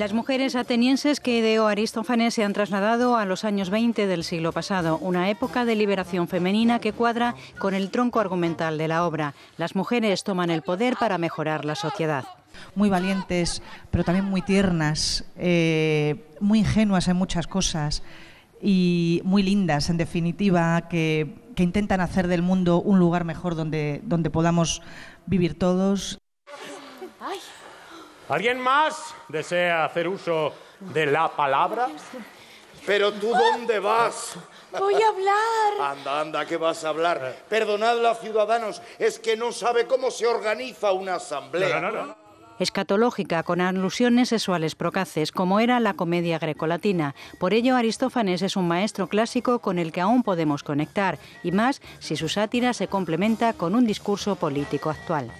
Las mujeres atenienses que ideó Aristófanes se han trasladado a los años 20 del siglo pasado, una época de liberación femenina que cuadra con el tronco argumental de la obra. Las mujeres toman el poder para mejorar la sociedad muy valientes, pero también muy tiernas, eh, muy ingenuas en muchas cosas y muy lindas, en definitiva, que, intentan hacer del mundo un lugar mejor donde, donde podamos vivir todos. ¿Alguien más desea hacer uso de la palabra? Pero tú dónde vas? Voy a hablar. Anda, anda, ¿qué vas a hablar? Eh. Perdonadla, ciudadanos, es que no sabe cómo se organiza una asamblea. Escatológica, con alusiones sexuales procaces, como era la comedia grecolatina. Por ello, Aristófanes es un maestro clásico con el que aún podemos conectar, y más si su sátira se complementa con un discurso político actual.